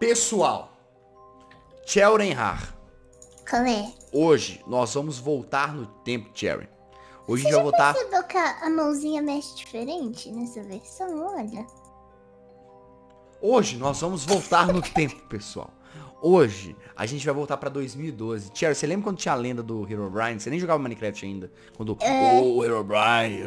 Pessoal, Como Calê. Hoje nós vamos voltar no tempo, Cherry. Hoje Você a gente vai voltar. Você percebeu que a mãozinha mexe diferente nessa versão? Olha. Hoje nós vamos voltar no tempo, pessoal. Hoje a gente vai voltar pra 2012. Cherry, você lembra quando tinha a lenda do Herobrine? Você nem jogava Minecraft ainda. Quando. É... Oh, Herobrine.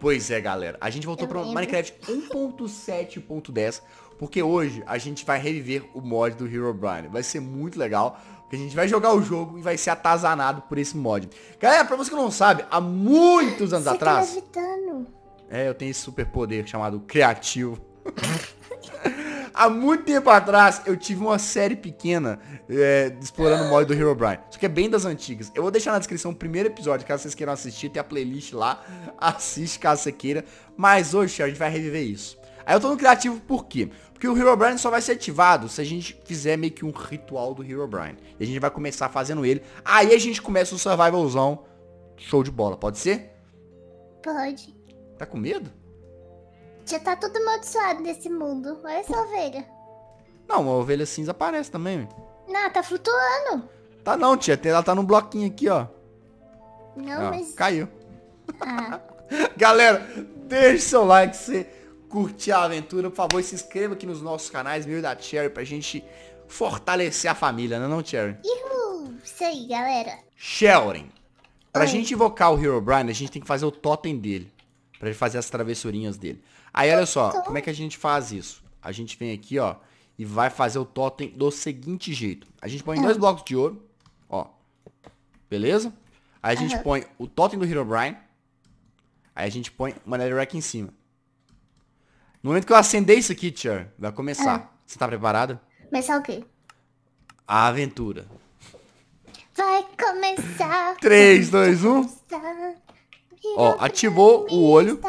Pois é, galera. A gente voltou Eu pra lembro. Minecraft 1.7.10 porque hoje a gente vai reviver o mod do Herobrine. Vai ser muito legal, porque a gente vai jogar o jogo e vai ser atazanado por esse mod. Galera, pra você que não sabe, há muitos anos você tá atrás... Tá é, eu tenho esse super poder chamado criativo. há muito tempo atrás eu tive uma série pequena é, explorando o mod do Herobrine. Isso que é bem das antigas. Eu vou deixar na descrição o primeiro episódio, caso vocês queiram assistir, tem a playlist lá. Assiste caso você queira. Mas hoje a gente vai reviver isso. Aí eu tô no criativo por quê? Porque o Herobrine só vai ser ativado se a gente fizer meio que um ritual do Herobrine. E a gente vai começar fazendo ele. Aí a gente começa o survivalzão show de bola. Pode ser? Pode. Tá com medo? Já tá todo amaldiçoado nesse mundo. Olha essa ovelha. Não, a ovelha cinza aparece também. Não, tá flutuando. Tá não, tia. Ela tá num bloquinho aqui, ó. Não, ó, ah, mas... Caiu. Ah. Galera, deixe seu like se curtir a aventura, por favor, se inscreva aqui nos nossos canais, meu e da Cherry, pra gente fortalecer a família, não é não, Cherry? Uhul, isso aí, galera. Sheldon, Pra Oi. gente invocar o Hero Brian, a gente tem que fazer o totem dele. Pra ele fazer as travessurinhas dele. Aí, olha só, como é que a gente faz isso? A gente vem aqui, ó, e vai fazer o totem do seguinte jeito. A gente põe uhum. dois ah. blocos de ouro, ó. Beleza? Aí a gente uhum. põe o totem do Hero Brian. Aí a gente põe uma netherrack em cima. No momento que eu acender isso aqui, Tia, vai começar. Ah. Você tá preparado? Começar o quê? A aventura. Vai começar. 3, 2, 1. Ó, ativou o olho.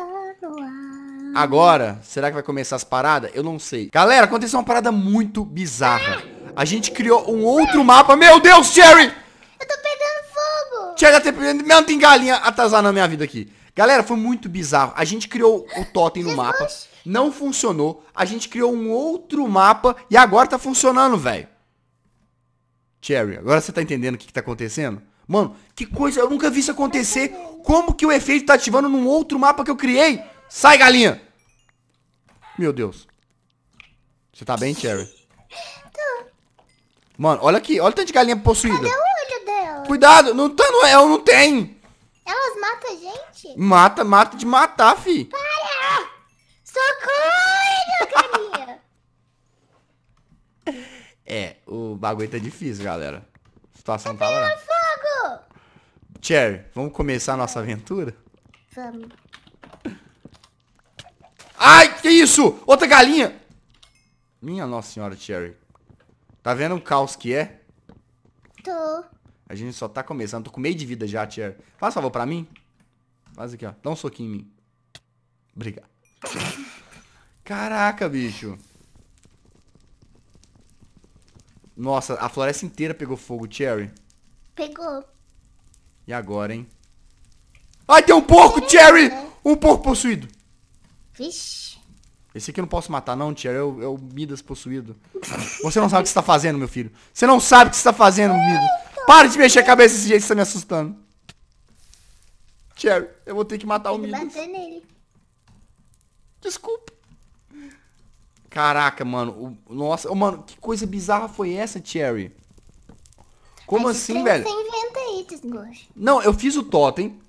Agora, será que vai começar as paradas? Eu não sei. Galera, aconteceu uma parada muito bizarra. A gente criou um outro mapa. Meu Deus, Cherry! Eu tô pegando fogo! Cherry, até... não tem galinha atazanando minha vida aqui. Galera, foi muito bizarro. A gente criou o totem no mapa, não funcionou. A gente criou um outro mapa e agora tá funcionando, velho. Cherry, agora você tá entendendo o que, que tá acontecendo? Mano, que coisa, eu nunca vi isso acontecer. Como que o efeito tá ativando num outro mapa que eu criei? Sai, galinha! Meu Deus. Você tá bem, Cherry? Tô. Mano, olha aqui, olha o tanto de galinha possuída. Cuidado, não tá, não, eu não tenho mata a gente? Mata, mata de matar, fi. Para! Socorro, carinha! é, o bagulho tá difícil, galera. A situação tá, tá lá. fogo! Cher, vamos começar a nossa aventura? Vamos. Ai, que isso? Outra galinha! Minha nossa senhora, Cherry. Tá vendo o caos que é? Tô. A gente só tá começando. Tô com meio de vida já, Cherry. Faz favor pra mim. Faz aqui, ó. Dá um soquinho em mim. Obrigado. Caraca, bicho. Nossa, a floresta inteira pegou fogo, Cherry. Pegou. E agora, hein? Ai, tem um porco, Cherry! Uhum. Um porco possuído. Vixe. Esse aqui eu não posso matar, não, Cherry. É o, é o Midas possuído. Você não sabe o que você tá fazendo, meu filho. Você não sabe o que você tá fazendo, Midas. Para de mexer a cabeça desse jeito, você tá me assustando. Cherry, eu vou ter que matar o Midas. bater nele. Desculpa. Caraca, mano. O, nossa, oh, mano, que coisa bizarra foi essa, Cherry? Como assim, velho? Você inventa aí, desgosto. Não, eu fiz o totem.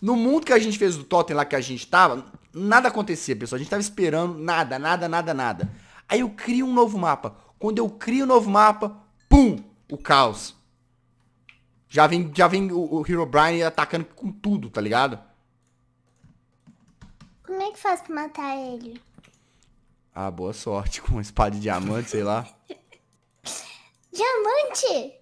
No mundo que a gente fez o totem lá que a gente tava, nada acontecia, pessoal. A gente tava esperando nada, nada, nada, nada. Aí eu crio um novo mapa. Quando eu crio um novo mapa, pum, o caos. Já vem, já vem o, o Brian atacando com tudo, tá ligado? Como é que faz pra matar ele? Ah, boa sorte com uma espada de diamante, sei lá. Diamante?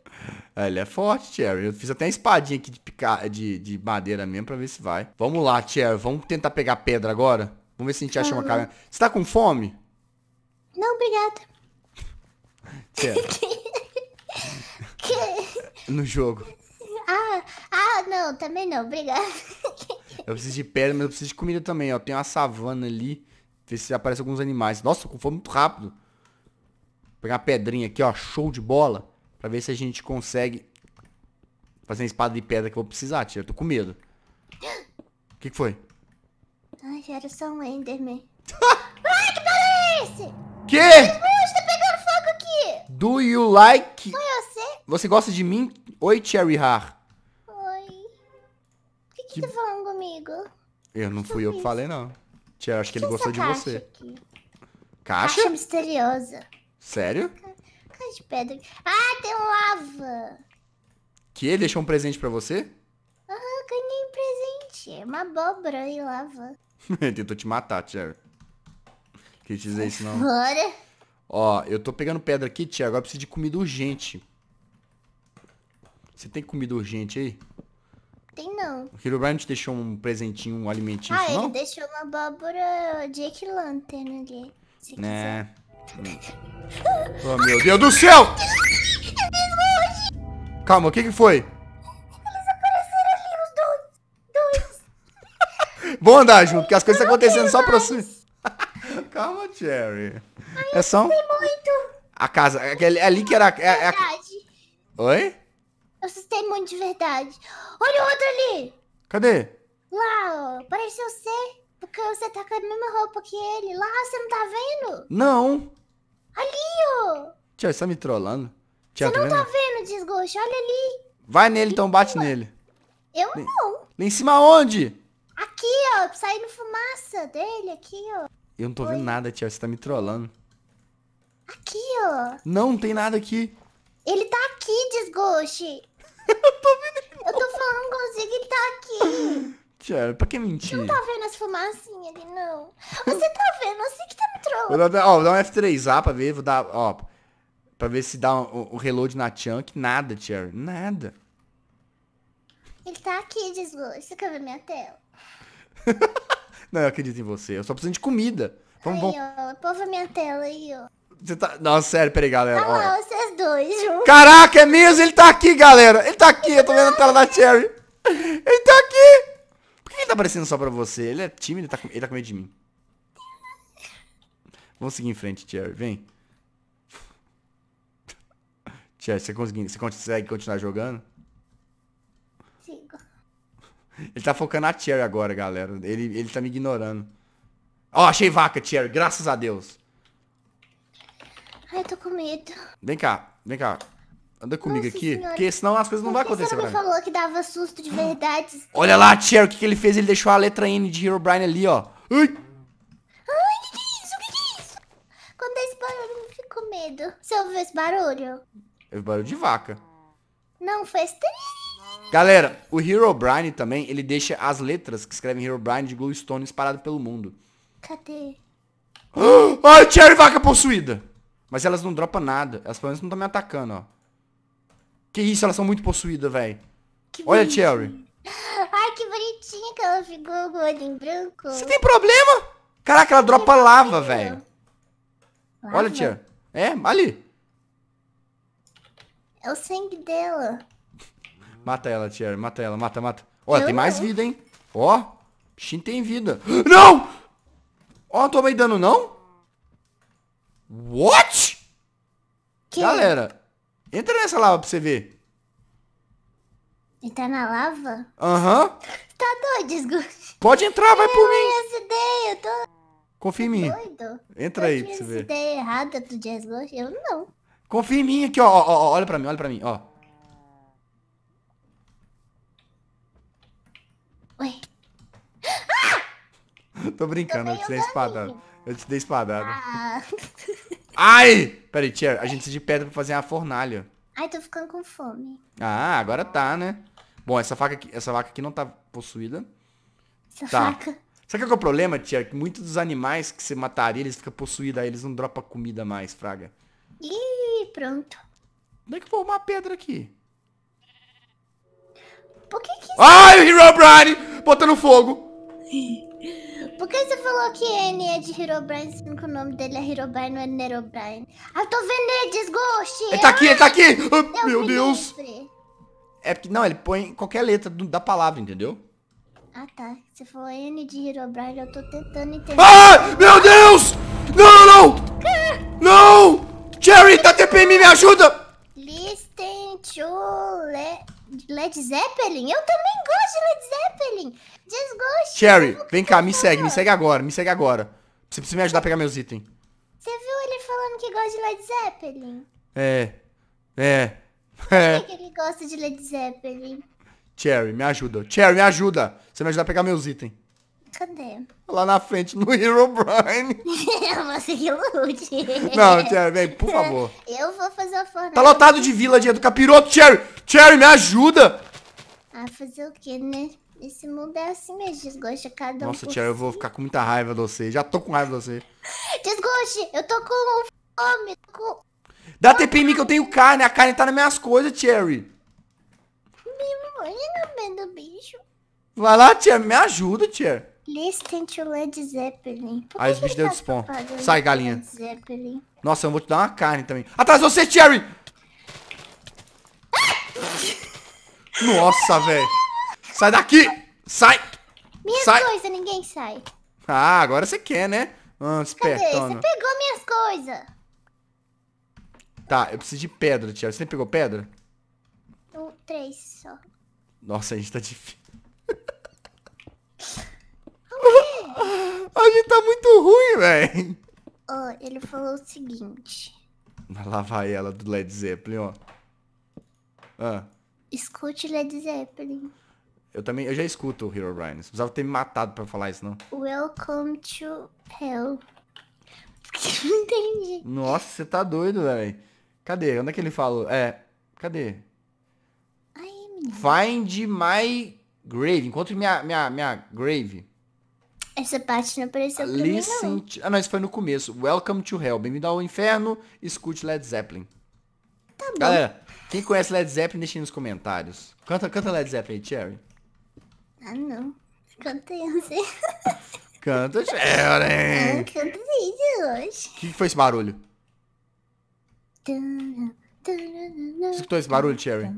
É, ele é forte, Cherry. Eu fiz até uma espadinha aqui de, picar, de, de madeira mesmo pra ver se vai. Vamos lá, Cherry. Vamos tentar pegar pedra agora? Vamos ver se a gente acha uma caverna. Você tá com fome? Não, obrigada. Cherry. no jogo ah, ah, não, também não, obrigada. Eu preciso de pedra, mas eu preciso de comida também, ó. Tem uma savana ali. Ver se aparece alguns animais. Nossa, foi muito rápido. Vou pegar uma pedrinha aqui, ó. Show de bola. Pra ver se a gente consegue fazer uma espada de pedra que eu vou precisar, tia. Eu tô com medo. O que, que foi? Ai, era só um Enderman. Ai, que barulho é esse? Que? tá pegando fogo aqui. Do you like... Foi você? Você gosta de mim? Oi, Cherry Har que... tá falando comigo? Eu não fui eu que falei, não. Tia, acho que, que ele gostou de você. Aqui? Caixa? Caixa misteriosa. Sério? Caixa de pedra. Ah, tem lava. Que ele deixou um presente pra você? Aham, uhum, ganhei presente. presente. É uma abóbora e lava. ele tentou te matar, Tia. Queria te dizer isso, não. Bora. Ó, eu tô pegando pedra aqui, Tia. Agora eu preciso de comida urgente. Você tem comida urgente aí? Tem não. O Herobrine te deixou um presentinho, um alimentinho, ah, não? Ah, ele deixou uma abóbora Jack Lantern ali. Se né? oh, meu Deus do céu! Calma, o que que foi? Eles apareceram ali, os dois. Dois. Bom, andar junto, porque as coisas estão acontecendo só pra cima. Calma, Jerry. Ai, é só um... muito. A casa, é, é ali que era... É, é a... Oi? Eu assustei muito de verdade. Olha o outro ali! Cadê? Lá, ó. Parece você. Porque você tá com a mesma roupa que ele. Lá, você não tá vendo? Não. Ali, ó. Tia, você tá me trollando. Tia, você tá não vendo? tá vendo, desgosto. Olha ali. Vai nele, então. Bate eu nele. Eu não. Lá em cima onde? Aqui, ó. Saindo fumaça dele aqui, ó. Eu não tô Oi. vendo nada, tia. Você tá me trollando. Aqui, ó. Não, não tem nada aqui. Ele tá aqui, desgoste eu tô vendo de Eu tô falando consigo e tá aqui. Tiara, pra que mentir? Você não tá vendo as fumacinhas ali, não. Você tá vendo, sei que tá me trollando. Ó, vou dar um F3A pra ver, vou dar, ó... Pra ver se dá o um, um reload na chunk. Nada, Tiara, nada. Ele tá aqui, desgosto. Você quer ver minha tela? não, eu acredito em você. Eu só preciso de comida. Vamos, aí, vamos... ó, pova minha tela aí, ó. Você tá... Nossa, sério, peraí, galera. Olha vocês dois juntos. Caraca, é mesmo? Ele tá aqui, galera. Ele tá aqui, eu tô vendo a tela da Cherry. Ele tá aqui. Por que ele tá aparecendo só pra você? Ele é tímido, ele tá com, ele tá com medo de mim. Vamos seguir em frente, Cherry, vem. Cherry, você, consegue, você consegue continuar jogando? Sigo. Ele tá focando na Cherry agora, galera. Ele, ele tá me ignorando. Ó, oh, achei vaca, Cherry, graças a Deus. Ai, eu tô com medo. Vem cá, vem cá. Anda comigo Nossa aqui, senhora. porque senão as coisas não vão acontecer, Brian. Você falou que dava susto de verdade. Olha lá, Cher, o que, que ele fez? Ele deixou a letra N de Herobrine ali, ó. Ai! Ai, que que é isso? Que que é isso? Quando é esse barulho, eu fico com medo. Você ouviu esse barulho? É barulho de vaca. Não, estranho Galera, o Herobrine também, ele deixa as letras que escrevem Herobrine de glowstone espalhado pelo mundo. Cadê? Ai, Cherry, vaca possuída! Mas elas não dropam nada. Elas pelo menos não estão me atacando, ó. Que isso, elas são muito possuídas, velho. Olha a Cherry. Ai, que bonitinha que ela ficou com o olho em branco. Você tem problema? Caraca, ela dropa lava, velho. Olha, Cherry. É, ali. É o sangue dela. Mata ela, Cherry. Mata ela, mata, mata. Olha, tem não. mais vida, hein. Ó, Shin tem vida. Não! Ó, não tomei dano, não? What? Que? Galera, entra nessa lava pra você ver. Entrar tá na lava? Aham. Uhum. Tá doido, Esgote. Pode entrar, vai eu por mim. Essa ideia, eu tô... Confia em mim. Doido. Entra eu aí pra você ver. ideia errada do Jazz Eu não. Confia em mim aqui, ó, ó, ó. Olha pra mim, olha pra mim, ó. Ué. Ah! Tô brincando, eu te dei espadada. Eu te dei espadada. Ah. Ai! Peraí, tia, a gente precisa de pedra pra fazer uma fornalha. Ai, tô ficando com fome. Ah, agora tá, né? Bom, essa faca aqui, essa vaca aqui não tá possuída. Essa tá. faca. Sabe qual é o problema, tia? Que muitos dos animais que você mataria, eles ficam possuídos, aí eles não dropam comida mais, fraga. Ih, pronto. Onde é que eu uma pedra aqui? Por que que... Ai, o Hero Brian! Botando fogo! Por que você falou que N é de Herobrine, sendo que o nome dele é Herobrine, não é Nerobrine? Ah, tô vendo ele, desgoste! Ele tá aqui, ele tá aqui! Ah, ah é meu Deus! É porque, não, ele põe qualquer letra da palavra, entendeu? Ah, tá. Você falou N de Herobrine, eu tô tentando entender. Ah, meu Deus! Não, não, não! Não! Jerry, tá TPM, me ajuda! Listen to... Le... Led Zeppelin? Eu também gosto de Led Zeppelin. Desgosto. Cherry, vem cá, me segue, me segue agora, me segue agora. Você precisa me ajudar a pegar meus itens. Você viu ele falando que gosta de Led Zeppelin? É. É. Por que, é. que ele gosta de Led Zeppelin? Cherry, me ajuda. Cherry, me ajuda. Você me ajuda a pegar meus itens. Cadê? Lá na frente, no Hero Brine. Você que lute. Não, Cherry, vem, por favor. Eu vou fazer a fornalha. Tá lotado de vila de do capiroto, Cherry. Cherry, me ajuda! Ah, fazer o quê, né? Esse mundo é assim mesmo, desgoste cada um. Nossa, Cherry, si. eu vou ficar com muita raiva de você. Já tô com raiva de você. Desgoste, eu tô com fome, tô com... Dá TP em mim que eu tenho carne, a carne tá nas minhas coisas, Cherry. Me mãe é no meio do bicho. Vai lá, Cherry, me ajuda, Cherry. Listen to Led Zeppelin. Aí os bichos deu tá spawn. Sai, galinha. Zeppelin. Nossa, eu vou te dar uma carne também. Atrás de você, Cherry! Nossa, velho. Sai daqui! Sai! Minhas sai. coisas, ninguém sai. Ah, agora você quer, né? Ah, espertona. Cadê? Você pegou minhas coisas. Tá, eu preciso de pedra, Tiago. Você nem pegou pedra? Um, três só. Nossa, a gente tá difícil. a gente tá muito ruim, velho. Ó, oh, ele falou o seguinte. Vai lavar ela do Led Zeppelin, ó. Ah. Escute Led Zeppelin. Eu também, eu já escuto o Hero Brian. Você precisava ter me matado pra falar isso, não? Welcome to Hell. Porque não entendi. Nossa, você tá doido, velho. Cadê? Onde é que ele falou? É, cadê? Ai, menina. Find my grave. Encontre minha, minha, minha grave. Essa parte não apareceu pra mim, não. To... Ah, não, isso foi no começo. Welcome to Hell. Bem-vindo ao inferno. Escute Led Zeppelin. Tá bom. Galera, quem conhece Led Zeppelin, deixa aí nos comentários. Canta, canta Led Zeppelin, Cherry. Ah, não. Canta eu sei. Canta, Cherry. Não, ah, canta hoje. O que, que foi esse barulho? Você escutou esse barulho, Cherry?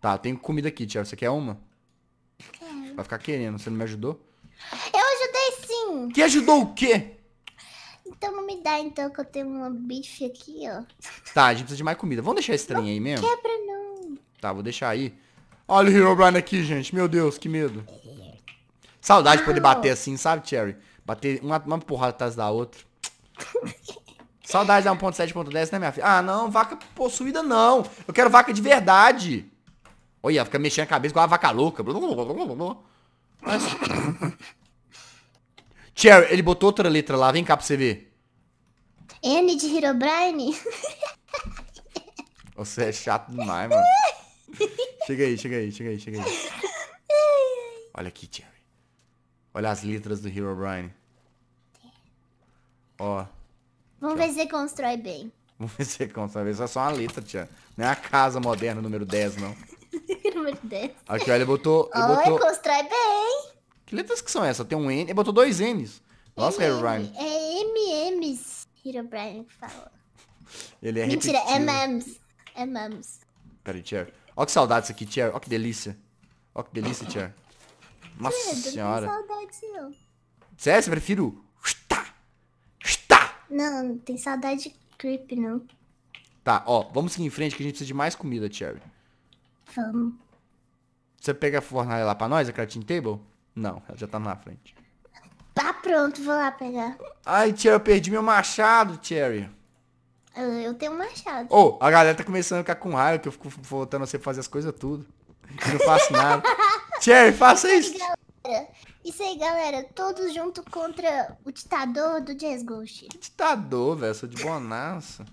Tá, tem comida aqui, Cherry. Você quer uma? Quero. Vai ficar querendo. Você não me ajudou? Eu ajudei sim. Que ajudou o quê? Então não me dá, então, que eu tenho um bife aqui, ó. Tá, a gente precisa de mais comida. Vamos deixar esse trem não aí mesmo? quebra, não. Tá, vou deixar aí. Olha o Herobrine aqui, gente. Meu Deus, que medo. Saudade de poder bater assim, sabe, Cherry? Bater uma, uma porrada atrás da outra. Saudade da 1.7, 1.10, né, minha filha? Ah, não, vaca possuída não. Eu quero vaca de verdade. Olha, fica mexendo a cabeça igual a vaca louca. Mas... Cherry, ele botou outra letra lá. Vem cá pra você ver. N de Herobrine? Você é chato demais, mano. chega aí, chega aí, chega aí, chega aí. Olha aqui, Cherry. Olha as letras do Herobrine. Ó. Vamos ver se você constrói bem. Vamos ver se você constrói bem. Isso é só uma letra, tia. Não é a casa moderna número 10, não. número 10. Aqui, olha, ele botou... Ele oh, botou... constrói bem. Que letras que são essas? Tem um N. Ele botou dois N's. Nossa, Herobrine. É MMs, é Herobrine falou Ele é Mentira, é MMs. É MMs. Peraí, Cher. Ó que saudade isso aqui, Cher. Ó que delícia. Ó que delícia, Cher. Nossa Pedro, senhora. Não tem saudade, não. Sério, você prefiro... Não, não tem saudade de creep, não. Tá, ó. Vamos seguir em frente que a gente precisa de mais comida, Cherry. Vamos. Você pega a fornalha lá pra nós, a crafting table? Não, ela já tá na frente. Tá pronto, vou lá pegar. Ai, Cherry, eu perdi meu machado, Cherry. Ah, eu tenho um machado. Ô, oh, a galera tá começando a ficar com raiva que eu fico voltando a você fazer as coisas tudo. Eu não faço nada. Cherry, faça isso. Aí, galera. Isso aí, galera. Todos juntos contra o ditador do Jazz Ghost. Que ditador, velho? Sou de bonaço.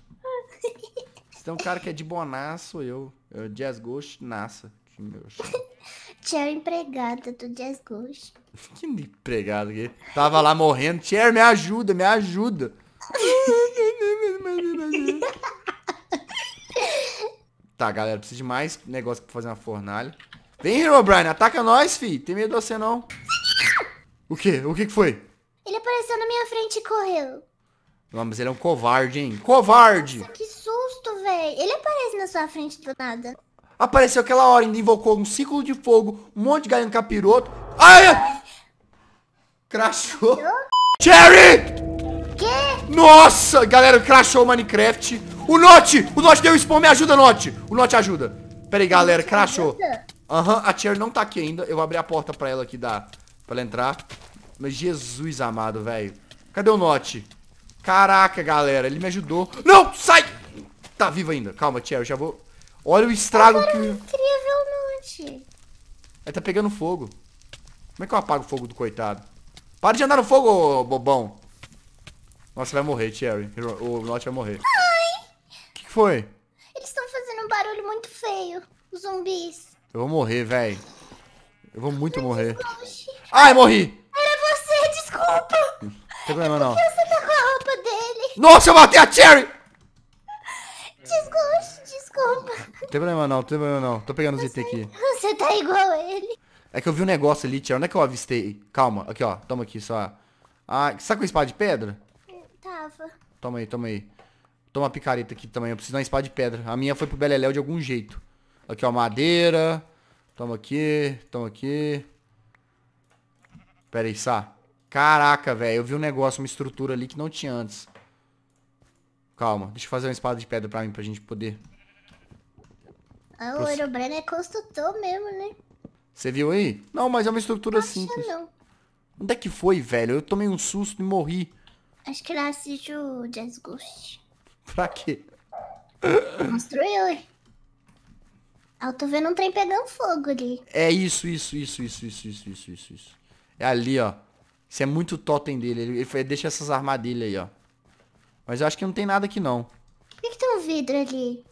Se tem um cara que é de bonaço, eu. Eu é Jazz Ghost, nassa. Que meu Tia empregada do desgosto. Que empregado que Tava lá morrendo. Tia, me ajuda, me ajuda. tá, galera, precisa de mais negócio pra fazer uma fornalha. Vem, Herobrine, ataca nós, fi. Tem medo de você, não. O quê? O que que foi? Ele apareceu na minha frente e correu. Não, mas ele é um covarde, hein? Covarde! Nossa, que susto, velho. Ele aparece na sua frente do nada. Apareceu aquela hora, ainda invocou um ciclo de fogo, um monte de galinha capiroto. Ai! Crashou. Cherry! Que? Nossa, galera, crashou o Minecraft. O Note! O Note deu spawn, me ajuda, Note! O Note ajuda. Pera aí, galera, crashou. Aham, uhum, a Cherry não tá aqui ainda. Eu vou abrir a porta pra ela aqui, da, pra ela entrar. Mas Jesus amado, velho. Cadê o Note? Caraca, galera, ele me ajudou. Não, sai! Tá vivo ainda. Calma, Cherry, já vou... Olha o estrago Agora que... Eu queria ver um monte. Aí tá pegando fogo. Como é que eu apago o fogo do coitado? Para de andar no fogo, ô, bobão. Nossa, vai morrer, Cherry. O Not vai morrer. Ai! O que, que foi? Eles estão fazendo um barulho muito feio. Os zumbis. Eu vou morrer, velho. Eu vou muito Mas morrer. Ai, morri! Era você, desculpa! Não tem problema, Por não. você tá com a roupa dele. Nossa, eu matei a Cherry! Desgosto desculpa. Não tem problema não, não tem problema não. Tô pegando os itens tá- aqui. Você tá igual a ele. É que eu vi um negócio ali, tia. Onde é que eu avistei? Calma, aqui, ó. Toma aqui, só. Ah, sabe com a espada de pedra? Tava. Toma aí, toma aí. Toma a picareta aqui também. Eu preciso de uma espada de pedra. A minha foi pro Beleléu de algum jeito. Aqui, ó. Madeira. Toma aqui, toma aqui. Pera aí, Sá. Caraca, velho. Eu vi um negócio, uma estrutura ali que não tinha antes. Calma. Deixa eu fazer uma espada de pedra pra mim, pra gente poder ah, o Prof... é construtor mesmo, né? Você viu aí? Não, mas é uma estrutura assim. simples. Não. Onde é que foi, velho? Eu tomei um susto e morri. Acho que ele assiste o Jazz Ghost. Pra quê? Construiu. Ah, eu tô vendo um trem pegando fogo ali. É isso, isso, isso, isso, isso, isso, isso, isso, isso. É ali, ó. Isso é muito totem dele. Ele, ele, deixa essas armadilhas aí, ó. Mas eu acho que não tem nada aqui, não. Por que, que tem um vidro ali?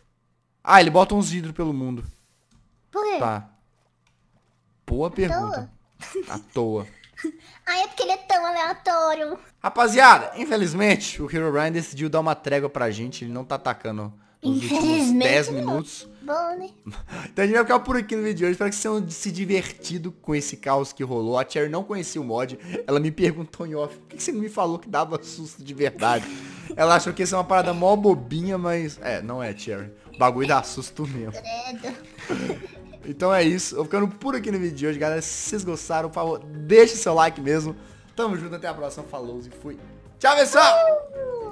Ah, ele bota uns vidros pelo mundo. Por quê? Tá. Boa pergunta. A toa. À toa. ah, é porque ele é tão aleatório. Rapaziada, infelizmente, o Hero Brian decidiu dar uma trégua pra gente. Ele não tá atacando nos últimos 10 né? minutos. Bom, né? Então a gente vai ficar por aqui no vídeo de hoje. Espero que vocês tenham se divertido com esse caos que rolou. A Cher não conhecia o mod. Ela me perguntou em off, por que você não me falou que dava susto de verdade? Ela achou que isso é uma parada mó bobinha, mas. É, não é, Cherry. bagulho dá susto mesmo. Então é isso. vou ficando por aqui no vídeo de hoje, galera. Se vocês gostaram, por favor, deixe seu like mesmo. Tamo junto, até a próxima. Falou e fui. Tchau, pessoal!